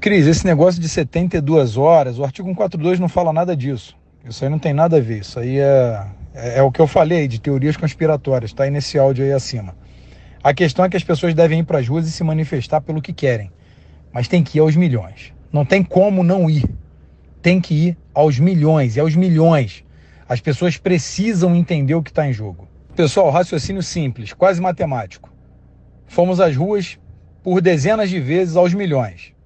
Cris, esse negócio de 72 horas, o artigo 142 não fala nada disso. Isso aí não tem nada a ver. Isso aí é, é, é o que eu falei de teorias conspiratórias, está aí nesse áudio aí acima. A questão é que as pessoas devem ir para as ruas e se manifestar pelo que querem, mas tem que ir aos milhões. Não tem como não ir. Tem que ir aos milhões e aos milhões. As pessoas precisam entender o que está em jogo. Pessoal, raciocínio simples, quase matemático. Fomos às ruas por dezenas de vezes aos milhões.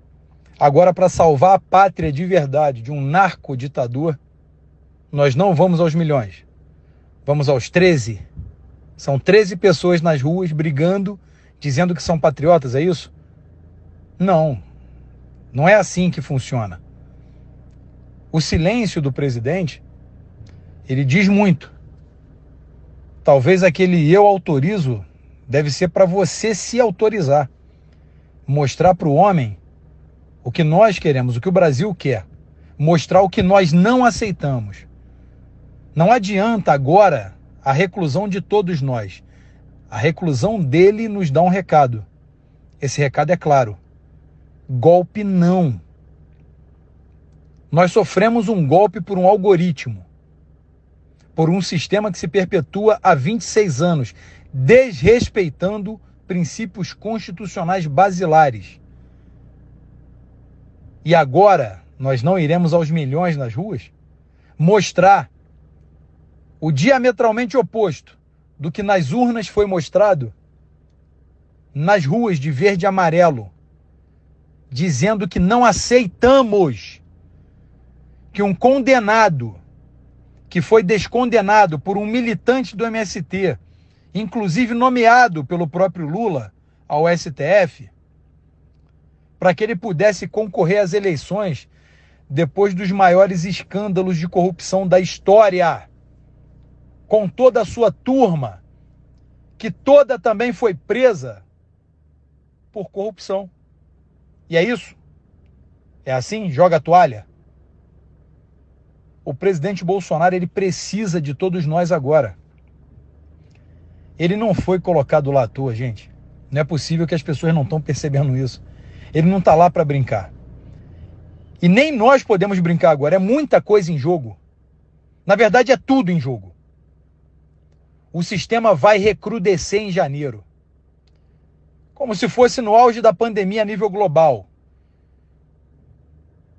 Agora, para salvar a pátria de verdade de um narco-ditador, nós não vamos aos milhões. Vamos aos 13. São 13 pessoas nas ruas brigando, dizendo que são patriotas, é isso? Não. Não é assim que funciona. O silêncio do presidente, ele diz muito. Talvez aquele eu autorizo deve ser para você se autorizar, mostrar para o homem o que nós queremos, o que o Brasil quer, mostrar o que nós não aceitamos. Não adianta agora a reclusão de todos nós. A reclusão dele nos dá um recado. Esse recado é claro: golpe não. Nós sofremos um golpe por um algoritmo, por um sistema que se perpetua há 26 anos, desrespeitando princípios constitucionais basilares. E agora nós não iremos aos milhões nas ruas mostrar o diametralmente oposto do que nas urnas foi mostrado nas ruas de verde e amarelo, dizendo que não aceitamos que um condenado que foi descondenado por um militante do MST, inclusive nomeado pelo próprio Lula ao STF, para que ele pudesse concorrer às eleições depois dos maiores escândalos de corrupção da história, com toda a sua turma, que toda também foi presa por corrupção. E é isso? É assim? Joga a toalha? O presidente Bolsonaro, ele precisa de todos nós agora. Ele não foi colocado lá à toa, gente. Não é possível que as pessoas não estão percebendo isso. Ele não está lá para brincar. E nem nós podemos brincar agora. É muita coisa em jogo. Na verdade, é tudo em jogo. O sistema vai recrudescer em janeiro. Como se fosse no auge da pandemia a nível global.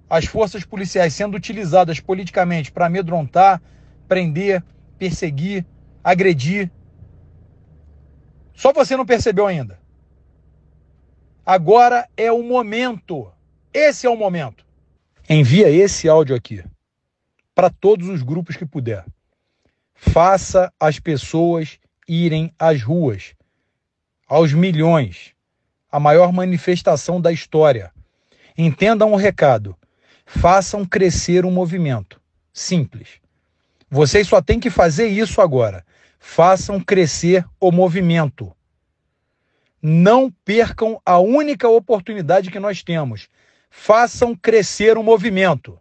As forças policiais sendo utilizadas politicamente para amedrontar, prender, perseguir, agredir. Só você não percebeu ainda. Agora é o momento. Esse é o momento. Envia esse áudio aqui para todos os grupos que puder. Faça as pessoas irem às ruas, aos milhões, a maior manifestação da história. Entendam o recado. Façam crescer o um movimento. Simples. Vocês só têm que fazer isso agora. Façam crescer o movimento. Não percam a única oportunidade que nós temos. Façam crescer o movimento.